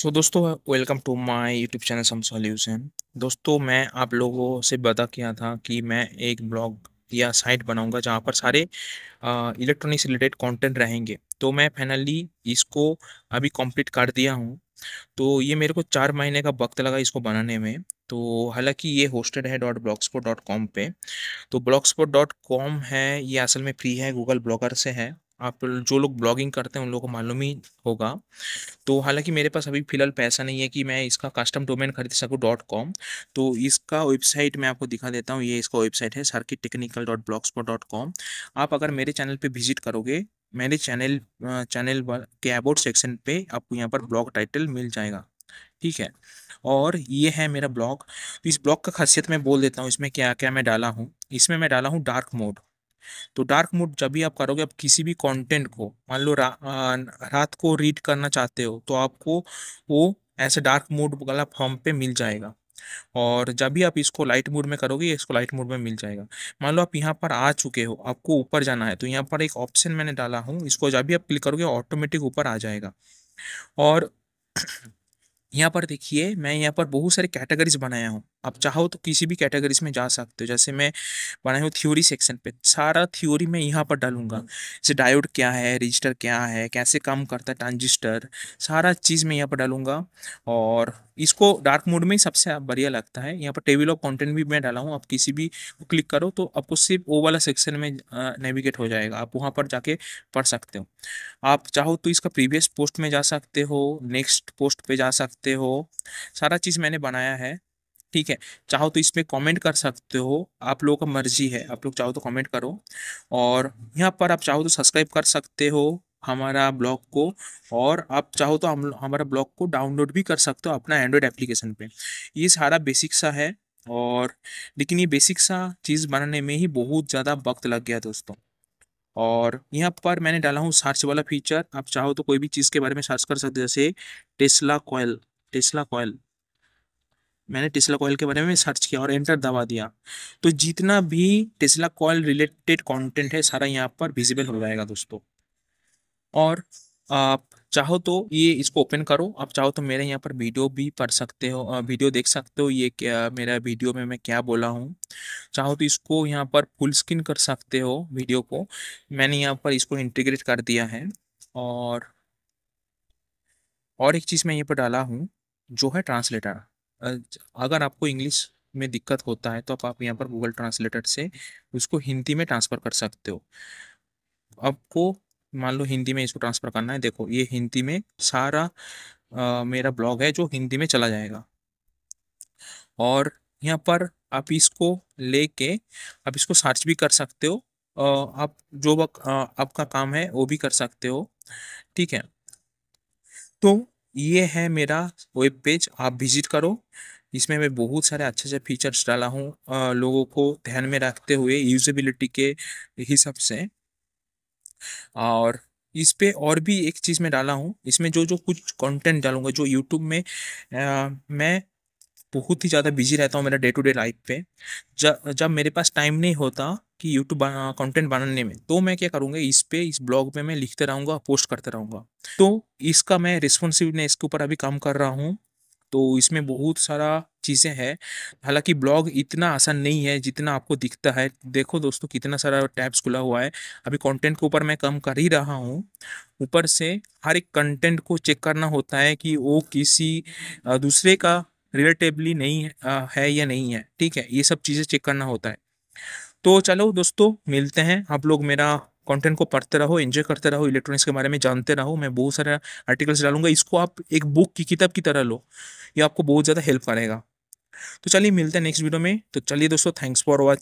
सो so, दोस्तों welcome to my YouTube channel some solution दोस्तों मैं आप लोगों से बता किया था कि मैं एक ब्लॉग या साइट बनाऊंगा जहां पर सारे इलेक्ट्रॉनिक्स रिलेटेड कंटेंट रहेंगे तो मैं फाइनली इसको अभी कंप्लीट कर दिया हूं तो ये मेरे को चार महीने का वक्त लगा इसको बनाने में तो हालांकि ये होस्टेड है डॉट ब्लॉगस्पोट डॉट कॉम पे तो ब्लॉगस्पोट डॉट कॉम है ये असल में फ्री है गूगल ब्लॉगर से है आप जो लोग ब्लॉगिंग करते हैं उन लोगों को मालूम ही होगा तो हालांकि मेरे पास अभी फ़िलहाल पैसा नहीं है कि मैं इसका कस्टम डोमेन खरीद सकूँ डॉट कॉम तो इसका वेबसाइट मैं आपको दिखा देता हूँ ये इसका वेबसाइट है circuit technical dot blogspot dot com आप अगर मेरे चैनल पर विजिट करोगे मेरे चैनल चैनल के अबाउट सेक्शन पर आपको यहाँ पर ब्लॉग टाइटल मिल जाएगा ठीक है और ये है मेरा ब्लॉग तो इस ब्लॉग का खासियत मैं बोल देता हूँ इसमें क्या क्या मैं डाला हूँ इसमें मैं डाला हूँ डार्क मोड तो डार्क मोड जब भी आप करोगे आप किसी भी कंटेंट को मान लो रा, रात को रीड करना चाहते हो तो आपको वो ऐसे डार्क मोड वाला फॉर्म पे मिल जाएगा और जब भी आप इसको लाइट मोड में करोगे इसको लाइट मोड में मिल जाएगा मान लो आप यहाँ पर आ चुके हो आपको ऊपर जाना है तो यहाँ पर एक ऑप्शन मैंने डाला हूँ इसको जब भी आप क्लिक करोगे ऑटोमेटिक ऊपर आ जाएगा और यहाँ पर देखिए मैं यहाँ पर बहुत सारे कैटेगरीज बनाया हूँ आप चाहो तो किसी भी कैटेगरीज में जा सकते हो जैसे मैं बनाई हूँ थ्योरी सेक्शन पे सारा थ्योरी मैं यहाँ पर डालूंगा हम्म। जैसे डायोड क्या है रजिस्टर क्या है कैसे काम करता है ट्रांजिस्टर सारा चीज़ मैं यहाँ पर डालूंगा और इसको डार्क मोड में सबसे बढ़िया लगता है यहाँ पर टेबल ऑफ कॉन्टेंट भी मैं डाला हूँ आप किसी भी को क्लिक करो तो आपको सिर्फ वो वाला सेक्शन में नेविगेट हो जाएगा आप वहाँ पर जाके पढ़ सकते हो आप चाहो तो इसका प्रीवियस पोस्ट में जा सकते हो नेक्स्ट पोस्ट पर जा सकते हो सारा चीज़ मैंने बनाया है ठीक है चाहो तो इसमें कमेंट कर सकते हो आप लोगों का मर्जी है आप लोग चाहो तो कमेंट करो और यहाँ पर आप चाहो तो सब्सक्राइब कर सकते हो हमारा ब्लॉग को और आप चाहो तो हम हमारा ब्लॉग को डाउनलोड भी कर सकते हो अपना एंड्रॉयड एप्लीकेशन पे ये सारा बेसिक सा है और लेकिन ये बेसिक सा चीज़ बनाने में ही बहुत ज़्यादा वक्त लग गया दोस्तों और यहाँ पर मैंने डाला हूँ सर्च वाला फीचर आप चाहो तो कोई भी चीज़ के बारे में सर्च कर सकते हो जैसे टेस्ला कोयल टेस्ला कोयल मैंने टेस्ला कॉयल के बारे में सर्च किया और एंटर दबा दिया तो जितना भी टेस्ला कॉयल रिलेटेड कंटेंट है सारा यहाँ पर विजिबल हो जाएगा दोस्तों और आप चाहो तो ये इसको ओपन करो आप चाहो तो मेरे यहाँ पर वीडियो भी पढ़ सकते हो वीडियो देख सकते हो ये क्या मेरा वीडियो में मैं क्या बोला हूँ चाहो तो इसको यहाँ पर फुल स्क्रीन कर सकते हो वीडियो को मैंने यहाँ पर इसको इंटीग्रेट कर दिया है और और एक चीज़ मैं यहाँ पर डाला हूँ जो है ट्रांसलेटर अगर आपको इंग्लिश में दिक्कत होता है तो आप, यहाँ पर गूगल ट्रांसलेटर से उसको हिंदी में ट्रांसफ़र कर सकते हो आपको मान लो हिंदी में इसको ट्रांसफ़र करना है देखो ये हिंदी में सारा आ, मेरा ब्लॉग है जो हिंदी में चला जाएगा और यहाँ पर आप इसको लेके आप इसको सर्च भी कर सकते हो आ, आप जो वक्त आपका काम है वो भी कर सकते हो ठीक है तो ये है मेरा वेब पेज आप विजिट करो इसमें मैं बहुत सारे अच्छे अच्छे फीचर्स डाला हूँ लोगों को ध्यान में रखते हुए यूजेबिलिटी के हिसाब से और इस पर और भी एक चीज़ में डाला हूँ इसमें जो जो कुछ कंटेंट डालूंगा जो यूट्यूब में आ, मैं बहुत ही ज़्यादा बिजी रहता हूँ मेरा डे टू डे लाइफ पे जब जब मेरे पास टाइम नहीं होता कि यूट्यूब कंटेंट बनाने में तो मैं क्या करूँगा इस पर इस ब्लॉग पे मैं लिखते रहूँगा पोस्ट करते रहूँगा तो इसका मैं रिस्पॉन्सिवनेस के ऊपर अभी काम कर रहा हूँ तो इसमें बहुत सारा चीज़ें हैं हालांकि ब्लॉग इतना आसान नहीं है जितना आपको दिखता है देखो दोस्तों कितना सारा टैब्स खुला हुआ है अभी कंटेंट के ऊपर मैं कम कर ही रहा हूँ ऊपर से हर एक कंटेंट को चेक करना होता है कि वो किसी दूसरे का रिलेटेबली नहीं है या नहीं है ठीक है ये सब चीज़ें चेक करना होता है तो चलो दोस्तों मिलते हैं आप लोग मेरा कंटेंट को पढ़ते रहो एंजॉय करते रहो इलेक्ट्रॉनिक्स के बारे में जानते रहो मैं बहुत सारे आर्टिकल्स डालूंगा इसको आप एक बुक की किताब की तरह लो ये आपको बहुत ज़्यादा हेल्प करेगा तो चलिए मिलते हैं नेक्स्ट वीडियो में तो चलिए दोस्तों थैंक्स फॉर वॉच